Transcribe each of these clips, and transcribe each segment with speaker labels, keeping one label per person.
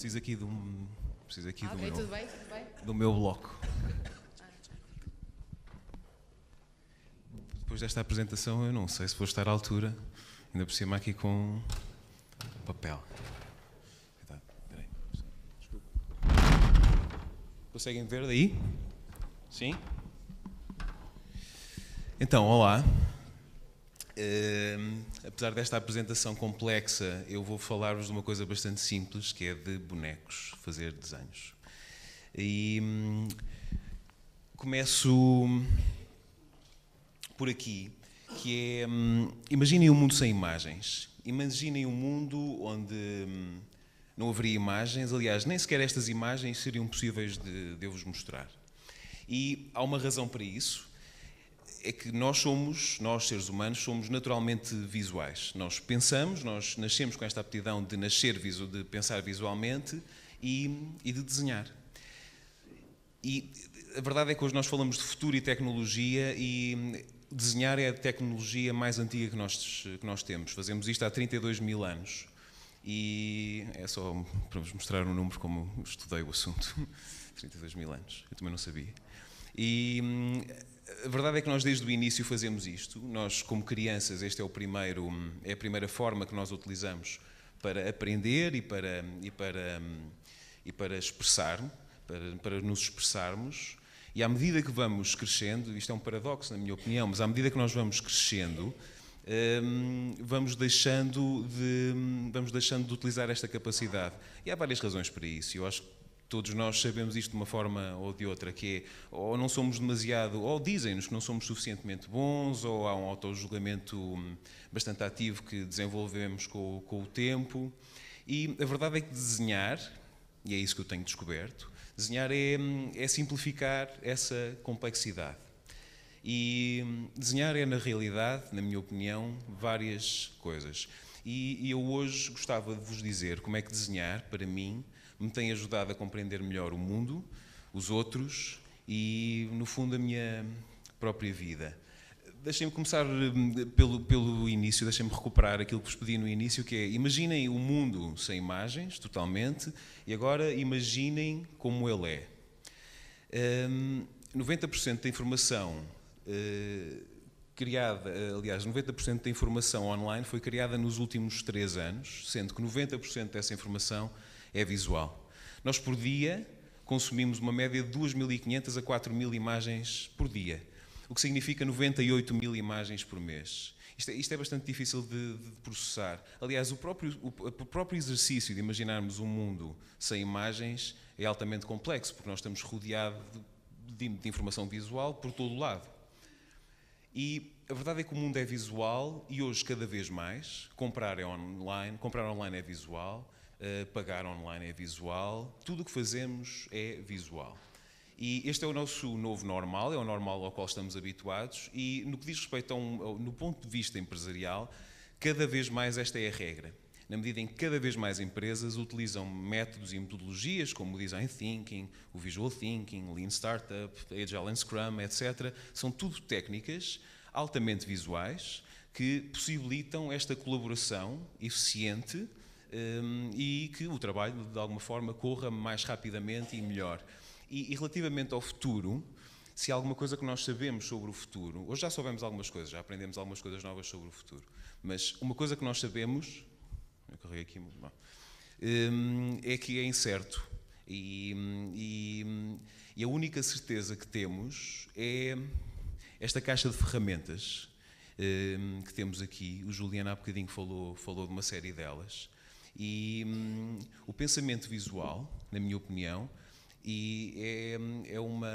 Speaker 1: preciso aqui de um. Preciso aqui ah, do, okay, meu, tudo bem, tudo bem? do meu bloco. Depois desta apresentação, eu não sei se vou estar à altura, ainda por cima aqui com papel. Tá, Conseguem ver daí? Sim? Então, olá. Ehm, apesar desta apresentação complexa, eu vou falar-vos de uma coisa bastante simples, que é de bonecos, fazer desenhos. E hum, começo por aqui, que é hum, imaginem um mundo sem imagens. Imaginem um mundo onde hum, não haveria imagens, aliás, nem sequer estas imagens seriam possíveis de, de eu vos mostrar. E há uma razão para isso, é que nós somos, nós seres humanos, somos naturalmente visuais. Nós pensamos, nós nascemos com esta aptidão de nascer, de pensar visualmente e, e de desenhar. E a verdade é que hoje nós falamos de futuro e tecnologia e desenhar é a tecnologia mais antiga que nós, que nós temos. Fazemos isto há 32 mil anos. E é só para vos mostrar um número como estudei o assunto. 32 mil anos, eu também não sabia. E hum, a verdade é que nós desde o início fazemos isto. Nós, como crianças, esta é, o primeiro, hum, é a primeira forma que nós utilizamos para aprender e para, hum, e para, hum, e para expressar, para, para nos expressarmos. E à medida que vamos crescendo, isto é um paradoxo, na minha opinião, mas à medida que nós vamos crescendo, vamos deixando de, vamos deixando de utilizar esta capacidade. E há várias razões para isso. Eu acho que Todos nós sabemos isto de uma forma ou de outra, que é ou não somos demasiado, ou dizem-nos que não somos suficientemente bons, ou há um autojulgamento hum, bastante ativo que desenvolvemos com, com o tempo. E a verdade é que desenhar, e é isso que eu tenho descoberto, desenhar é, hum, é simplificar essa complexidade. E hum, desenhar é, na realidade, na minha opinião, várias coisas. E, e eu hoje gostava de vos dizer como é que desenhar, para mim, me tem ajudado a compreender melhor o mundo, os outros e, no fundo, a minha própria vida. Deixem-me começar hum, pelo, pelo início, deixem-me recuperar aquilo que vos pedi no início, que é imaginem o mundo sem imagens, totalmente, e agora imaginem como ele é. Um, 90% da informação uh, criada, aliás, 90% da informação online foi criada nos últimos três anos, sendo que 90% dessa informação é visual. Nós, por dia, consumimos uma média de 2.500 a 4.000 imagens por dia, o que significa 98 mil imagens por mês. Isto é, isto é bastante difícil de, de, processar. Aliás, o próprio, o, o próprio exercício de imaginarmos um mundo sem imagens é altamente complexo, porque nós estamos rodeados de, de, informação visual por todo o lado. E a verdade é que o mundo é visual e hoje cada vez mais. Comprar é online, comprar online é visual, eh, pagar online é visual, tudo o que fazemos é visual. E este é o nosso novo normal, é o normal ao qual estamos habituados, e no que diz respeito a um, no ponto de vista empresarial, cada vez mais esta é a regra. Na medida em que cada vez mais empresas utilizam métodos e metodologias como o design thinking, o visual thinking, lean startup, agile and scrum, etc., são tudo técnicas altamente visuais que possibilitam esta colaboração eficiente um, e que o trabalho, de alguma forma, corra mais rapidamente e melhor. E, e, relativamente ao futuro, se há alguma coisa que nós sabemos sobre o futuro, hoje já soubemos algumas coisas, já aprendemos algumas coisas novas sobre o futuro, mas uma coisa que nós sabemos, eu carreguei aqui, um, é que é incerto. E, e, e a única certeza que temos é esta caixa de ferramentas hum, que temos aqui. O Juliano há bocadinho falou, falou de uma série delas. E hum, o pensamento visual, na minha opinião, e é, é uma.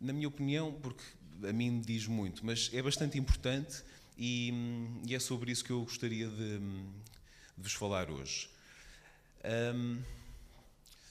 Speaker 1: Na minha opinião, porque a mim me diz muito, mas é bastante importante e, hum, e é sobre isso que eu gostaria de, hum, de vos falar hoje. Hum,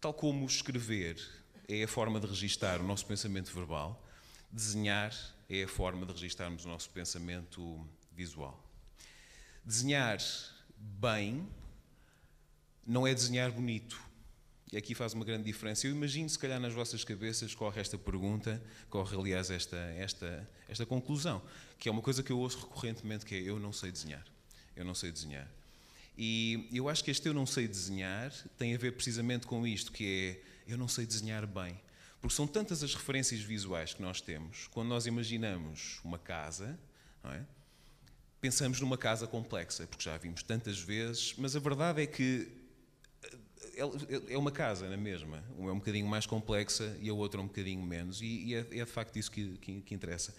Speaker 1: tal como escrever é a forma de registar o nosso pensamento verbal, desenhar é a forma de registarmos o nosso pensamento visual. Desenhar bem não é desenhar bonito. E aqui faz uma grande diferença. Eu imagino, se calhar, nas vossas cabeças corre esta pergunta, corre, aliás, esta, esta, esta conclusão, que é uma coisa que eu ouço recorrentemente, que é eu não sei desenhar. Eu não sei desenhar. E eu acho que este eu não sei desenhar tem a ver precisamente com isto, que é eu não sei desenhar bem. Porque são tantas as referências visuais que nós temos, quando nós imaginamos uma casa, é? pensamos numa casa complexa, porque já a vimos tantas vezes, mas a verdade é que é uma casa na é mesma. Uma é um bocadinho mais complexa e a outra um bocadinho menos. E, e é, é, de facto isso que, que, que interessa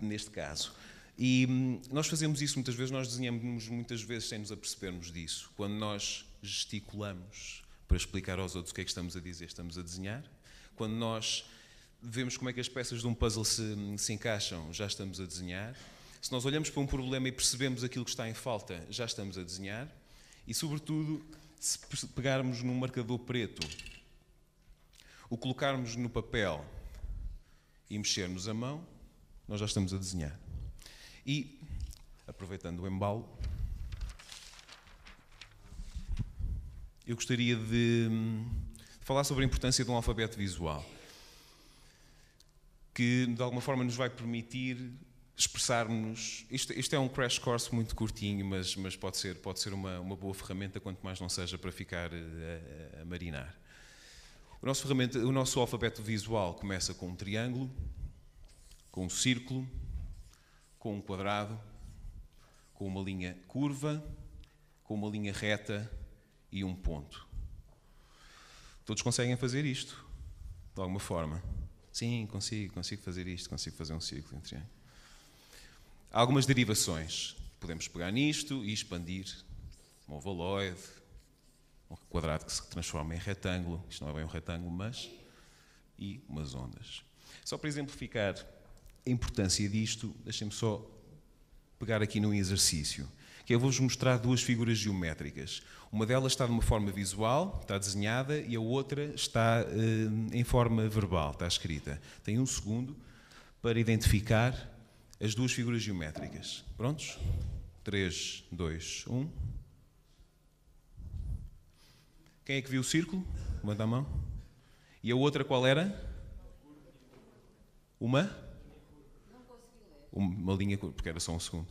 Speaker 1: neste caso. E hum, nós fazemos isso muitas vezes, nós desenhamos muitas vezes sem nos apercebermos disso. Quando nós gesticulamos para explicar aos outros o que é que estamos a dizer, estamos a desenhar. Quando nós vemos como é que as peças de um puzzle se, se encaixam, já estamos a desenhar. Se nós olhamos para um problema e percebemos aquilo que está em falta, já estamos a desenhar. E, sobretudo, se pegarmos num marcador preto, o colocarmos no papel e mexermos a mão, nós já estamos a desenhar. E, aproveitando o embalo, eu gostaria de falar sobre a importância de um alfabeto visual, que de alguma forma nos vai permitir expressarmos. Isto, isto, é um crash course muito curtinho, mas, mas pode ser, pode ser uma, uma boa ferramenta, quanto mais não seja para ficar eh, a, a, marinar. O nosso, ferramenta, o nosso alfabeto visual começa com um triângulo, com um círculo, com um quadrado, com uma linha curva, com uma linha reta e um ponto. Todos conseguem fazer isto, de alguma forma. Sim, consigo, consigo fazer isto, consigo fazer um círculo, um triângulo. Há algumas derivações. Podemos pegar nisto e expandir um ovaloide, um quadrado que se transforma em retângulo, isto não é bem um retângulo, mas. e umas ondas. Só para exemplificar a importância disto, deixem-me só pegar aqui num exercício, que eu é vou-vos mostrar duas figuras geométricas. Uma delas está de uma forma visual, está desenhada, e a outra está eh, em forma verbal, está escrita. Tem um segundo para identificar as duas figuras geométricas. Prontos? 3, 2, 1. Quem é que viu o círculo? Levanta a mão. E a outra qual era? Uma? Uma linha, porque era só um segundo.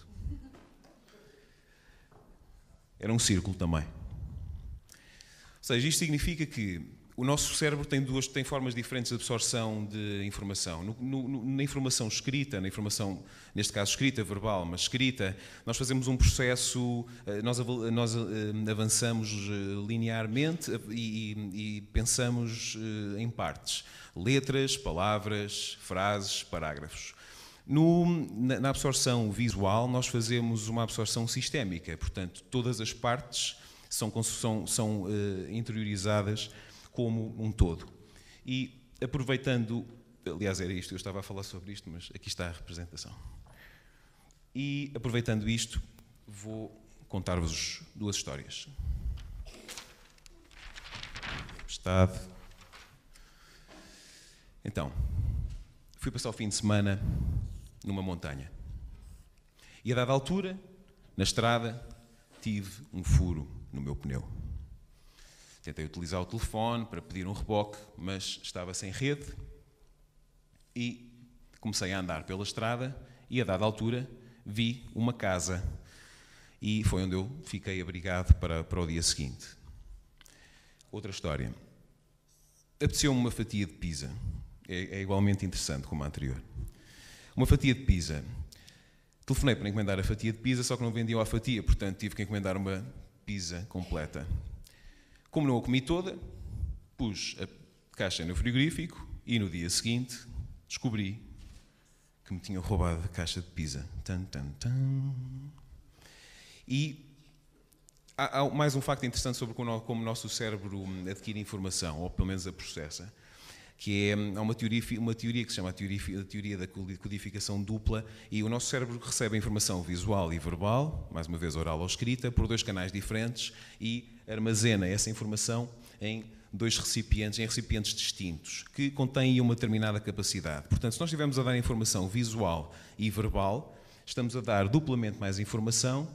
Speaker 1: Era um círculo também. Ou seja, isto significa que o nosso cérebro tem duas tem formas diferentes de absorção de informação. No, no, na informação escrita, na informação, neste caso escrita, verbal, mas escrita, nós fazemos um processo, eh, nós, nós eh, avançamos eh, linearmente e, e pensamos em partes. Letras, palavras, frases, parágrafos. No, na, na absorção visual, nós fazemos uma absorção sistémica, portanto, todas as partes são, são, são interiorizadas como um todo. E aproveitando, aliás, era isto, eu estava a falar sobre isto, mas aqui está a representação. E aproveitando isto, vou contar-vos duas histórias. Estado. Então, fui passar o fim de semana numa montanha. E a dada altura, na estrada, tive um furo no meu pneu. Tentei utilizar o telefone para pedir um reboque, mas estava sem rede e comecei a andar pela estrada e, a dada altura, vi uma casa e foi onde eu fiquei abrigado para, para o dia seguinte. Outra história. Apeteceu-me uma fatia de pizza. É, é igualmente interessante como a anterior. Uma fatia de pizza. Telefonei para encomendar a fatia de pizza, só que não vendiam a fatia, portanto tive que encomendar uma pizza completa. Como não a comi toda, pus a caixa no frigorífico e no dia seguinte descobri que me tinham roubado a caixa de pizza. Tan, tan, tan. E há, há, mais um facto interessante sobre como, como o nosso cérebro hum, adquire informação, ou pelo menos a processa, que é hum, há uma teoria, uma teoria que se chama a teoria, a teoria da codificação dupla, e o nosso cérebro recebe a informação visual e verbal, mais uma vez oral ou escrita, por dois canais diferentes, e armazena essa informação em dois recipientes, em recipientes distintos, que contêm uma determinada capacidade. Portanto, se nós estivermos a dar informação visual e verbal, estamos a dar duplamente mais informação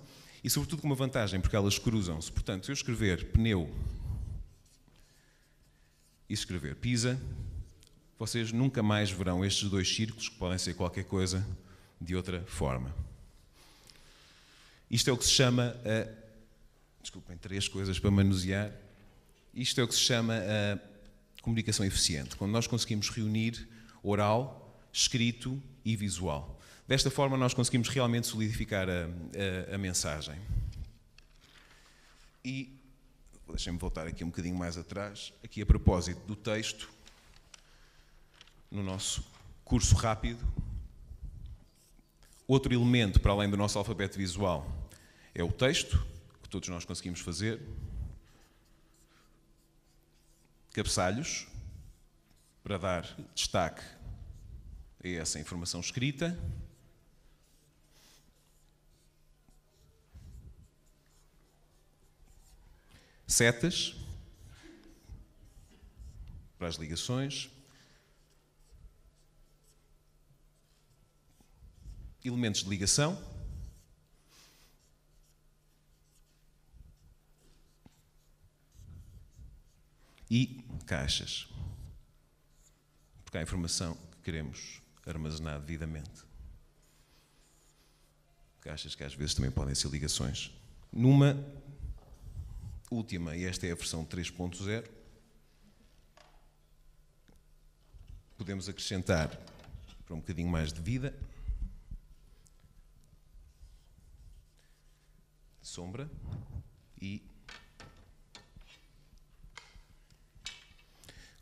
Speaker 1: e, sobretudo, com uma vantagem, porque elas cruzam-se. Portanto, se eu escrever pneu e escrever pisa, vocês nunca mais verão estes dois círculos, que podem ser qualquer coisa, de outra forma. Isto é o que se chama a desculpem, três coisas para manusear. Isto é o que se chama a eh, comunicação eficiente, quando nós conseguimos reunir oral, escrito e visual. Desta forma, nós conseguimos realmente solidificar a, a, a mensagem. E deixem-me voltar aqui um bocadinho mais atrás, aqui a propósito do texto, no nosso curso rápido. Outro elemento para além do nosso alfabeto visual é o texto, todos nós conseguimos fazer, cabeçalhos, para dar destaque a essa informação escrita. Setas para as ligações. Elementos de ligação. e caixas. Porque há informação que queremos armazenar devidamente. Caixas que às vezes também podem ser ligações. Numa última, e esta é a versão 3.0, podemos acrescentar para um bocadinho mais de vida. sombra e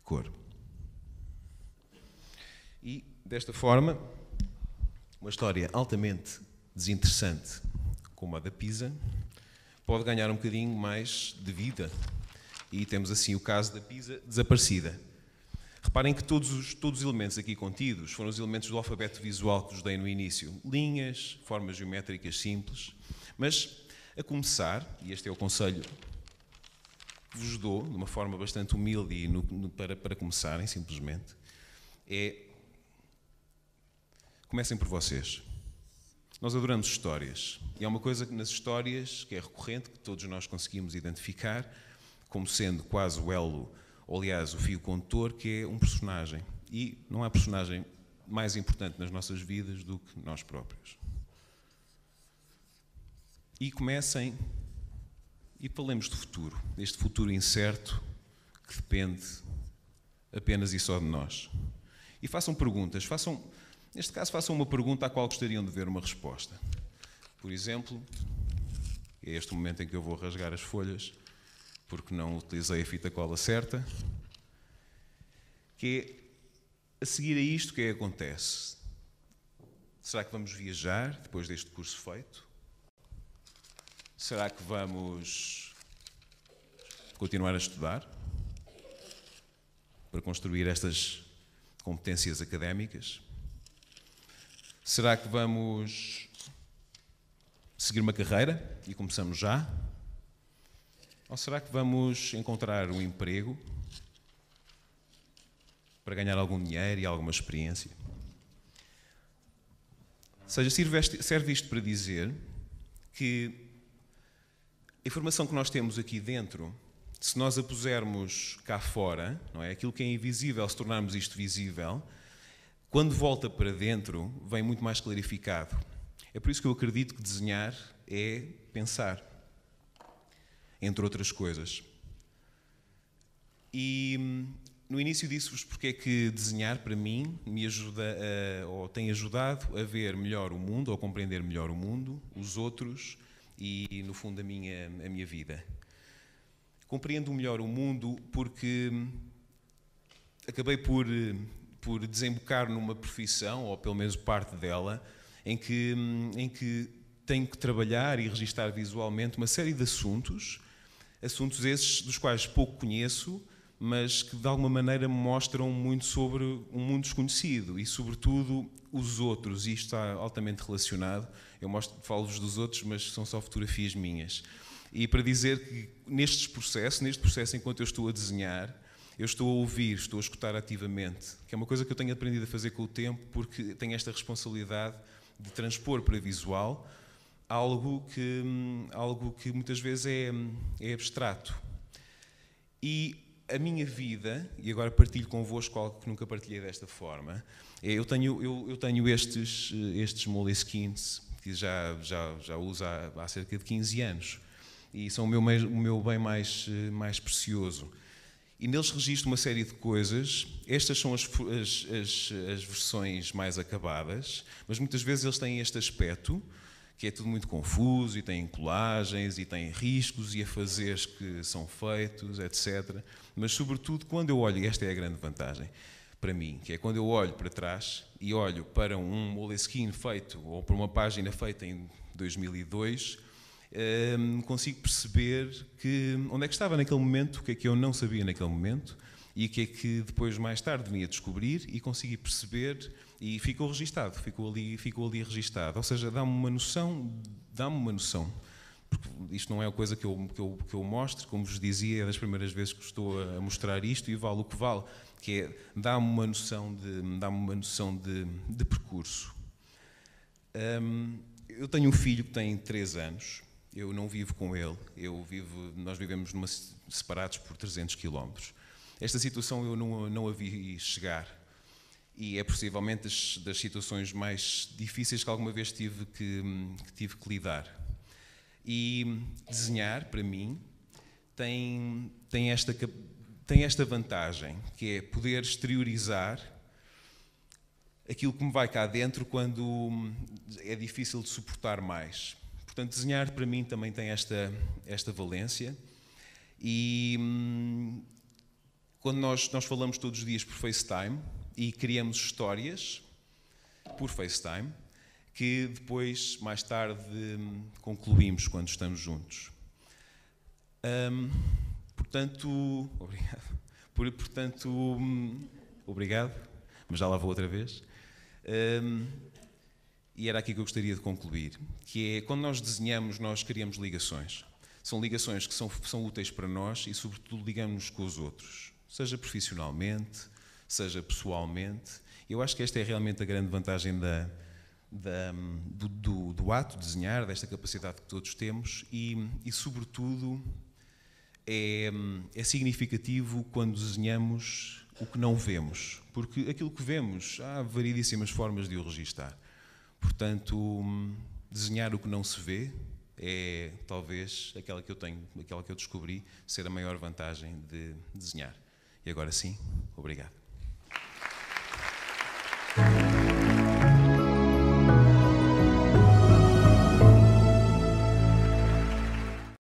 Speaker 1: cor. E, desta forma, uma história altamente desinteressante como a da Pisa pode ganhar um bocadinho mais de vida. E temos assim o caso da Pisa desaparecida. Reparem que todos os, todos os elementos aqui contidos foram os elementos do alfabeto visual que vos dei no início: linhas, formas geométricas simples. Mas, a começar, e este é o conselho vos dou, de uma forma bastante humilde e no, no, para, para começarem, simplesmente, é. Comecem por vocês. Nós adoramos histórias. E há uma coisa que nas histórias que é recorrente, que todos nós conseguimos identificar, como sendo quase o elo, ou aliás, o fio condutor, que é um personagem. E não há personagem mais importante nas nossas vidas do que nós próprios. E comecem e falemos do futuro, deste futuro incerto que depende apenas e só de nós. E façam perguntas, façam, neste caso, façam uma pergunta à qual gostariam de ver uma resposta. Por exemplo, é este o momento em que eu vou rasgar as folhas, porque não utilizei a fita cola certa, que é, a seguir a isto, o que é que acontece? Será que vamos viajar depois deste curso feito? Será que vamos continuar a estudar para construir estas competências académicas? Será que vamos seguir uma carreira e começamos já? Ou será que vamos encontrar um emprego para ganhar algum dinheiro e alguma experiência? Ou seja, serve isto para dizer que informação que nós temos aqui dentro, se nós a pusermos cá fora, não é? aquilo que é invisível, se tornarmos isto visível, quando volta para dentro, vem muito mais clarificado. É por isso que eu acredito que desenhar é pensar, entre outras coisas. E no início disse-vos porque é que desenhar para mim me ajuda a, ou tem ajudado a ver melhor o mundo, ou a compreender melhor o mundo, os outros e, no fundo, a minha, a minha vida. Compreendo melhor o mundo porque hum, acabei por, hum, por desembocar numa profissão, ou pelo menos parte dela, em que, hum, em que tenho que trabalhar e registar visualmente uma série de assuntos, assuntos esses dos quais pouco conheço mas que de alguma maneira mostram muito sobre um mundo desconhecido e, sobretudo, os outros. E isto está altamente relacionado. Eu falo-vos dos outros, mas são só fotografias minhas. E para dizer que neste processo, neste processo enquanto eu estou a desenhar, eu estou a ouvir, estou a escutar ativamente, que é uma coisa que eu tenho aprendido a fazer com o tempo, porque tenho esta responsabilidade de transpor para visual algo que, hum, algo que muitas vezes é, hum, é abstrato. E a minha vida, e agora partilho convosco algo que nunca partilhei desta forma, é eu tenho, eu, eu tenho estes, eh, estes moleskins que já, já, já uso há, há, cerca de 15 anos e são o meu, o meu bem mais, eh, mais precioso. E neles registro uma série de coisas. Estas são as, as, as, as versões mais acabadas, mas muitas vezes eles têm este aspecto que é tudo muito confuso e tem colagens e tem riscos e afazeres que são feitos, etc. Mas, sobretudo, quando eu olho, esta é a grande vantagem para mim, que é quando eu olho para trás e olho para um Moleskine feito ou para uma página feita em 2002, hum, consigo perceber que onde é que estava naquele momento, o que é que eu não sabia naquele momento e o que é que depois mais tarde vinha descobrir e consegui perceber e ficou registado, ficou ali, ficou ali registado. Ou seja, dá-me uma noção, dá-me uma noção porque isto não é uma coisa que eu, que, eu, que eu como vos dizia, é das primeiras vezes que estou a mostrar isto e vale o que vale, que é dá-me uma noção de, dá uma noção de, de percurso. Um, eu tenho um filho que tem 3 anos, eu não vivo com ele, eu vivo, nós vivemos numa, separados por 300 quilómetros. Esta situação eu não, não a vi chegar, e é possivelmente das, das, situações mais difíceis que alguma vez tive que, que, tive que lidar. E desenhar, para mim, tem, tem, esta, tem esta vantagem, que é poder exteriorizar aquilo que me vai cá dentro quando é difícil de suportar mais. Portanto, desenhar para mim também tem esta, esta valência. E hum, quando nós, nós falamos todos os dias por FaceTime, e criamos histórias por FaceTime que depois, mais tarde, concluímos quando estamos juntos. Um, portanto, obrigado. Por, portanto, um, obrigado, mas já lá vou outra vez. Um, e era aqui que eu gostaria de concluir, que é quando nós desenhamos, nós criamos ligações. São ligações que são, são úteis para nós e, sobretudo, ligamos-nos com os outros, seja profissionalmente, seja pessoalmente. Eu acho que esta é realmente a grande vantagem da, da, do, do, do, ato de desenhar, desta capacidade que todos temos e, e sobretudo, é, é significativo quando desenhamos o que não vemos, porque aquilo que vemos há variedíssimas formas de o registar. Portanto, desenhar o que não se vê é talvez aquela que eu tenho, aquela que eu descobri ser a maior vantagem de desenhar. E agora sim, obrigado. Thank you.